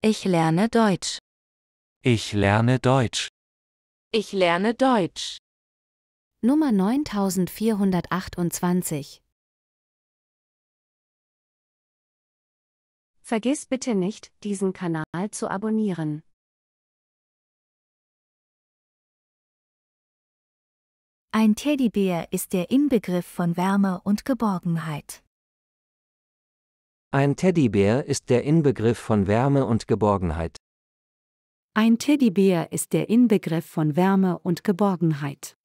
Ich lerne Deutsch. Ich lerne Deutsch. Ich lerne Deutsch. Nummer 9428. Vergiss bitte nicht, diesen Kanal zu abonnieren. Ein Teddybär ist der Inbegriff von Wärme und Geborgenheit. Ein Teddybär ist der Inbegriff von Wärme und Geborgenheit. Ein Teddybär ist der Inbegriff von Wärme und Geborgenheit.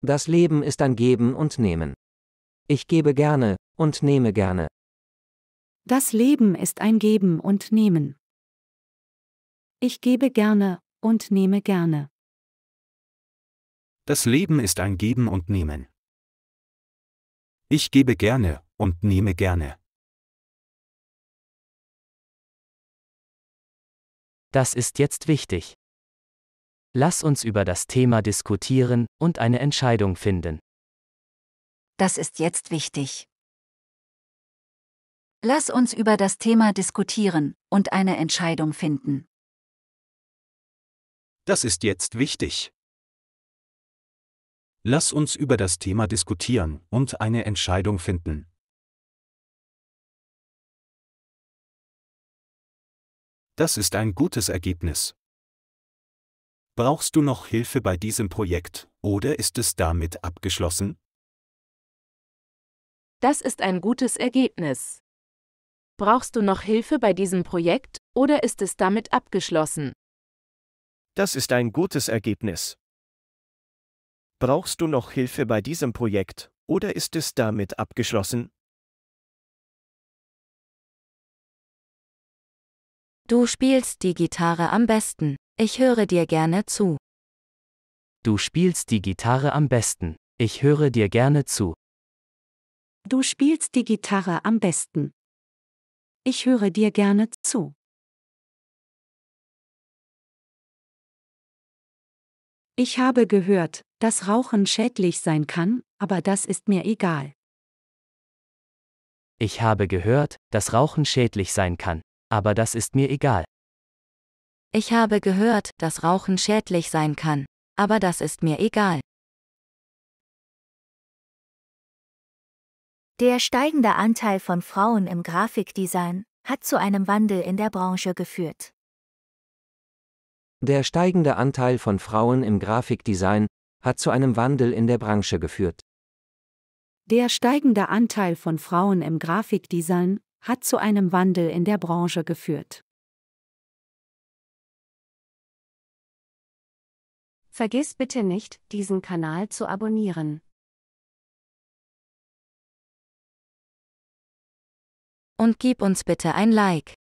Das Leben ist ein Geben und Nehmen. Ich gebe gerne und nehme gerne. Das Leben ist ein Geben und Nehmen. Ich gebe gerne und nehme gerne. Das Leben ist ein Geben und Nehmen. Ich gebe gerne und nehme gerne. Das ist jetzt wichtig. Lass uns über das Thema diskutieren und eine Entscheidung finden. Das ist jetzt wichtig. Lass uns über das Thema diskutieren und eine Entscheidung finden. Das ist jetzt wichtig. Lass uns über das Thema diskutieren und eine Entscheidung finden. Das ist ein gutes Ergebnis. Brauchst du noch Hilfe bei diesem Projekt oder ist es damit abgeschlossen? Das ist ein gutes Ergebnis. Brauchst du noch Hilfe bei diesem Projekt oder ist es damit abgeschlossen? Das ist ein gutes Ergebnis. Brauchst du noch Hilfe bei diesem Projekt oder ist es damit abgeschlossen? Du spielst die Gitarre am besten. Ich höre dir gerne zu. Du spielst die Gitarre am besten. Ich höre dir gerne zu. Du spielst die Gitarre am besten. Ich höre dir gerne zu. Ich habe gehört, dass Rauchen schädlich sein kann, aber das ist mir egal. Ich habe gehört, dass Rauchen schädlich sein kann, aber das ist mir egal. Ich habe gehört, dass Rauchen schädlich sein kann, aber das ist mir egal. Der steigende Anteil von Frauen im Grafikdesign hat zu einem Wandel in der Branche geführt. Der steigende Anteil von Frauen im Grafikdesign hat zu einem Wandel in der Branche geführt. Der steigende Anteil von Frauen im Grafikdesign hat zu einem Wandel in der Branche geführt. Vergiss bitte nicht, diesen Kanal zu abonnieren. Und gib uns bitte ein Like.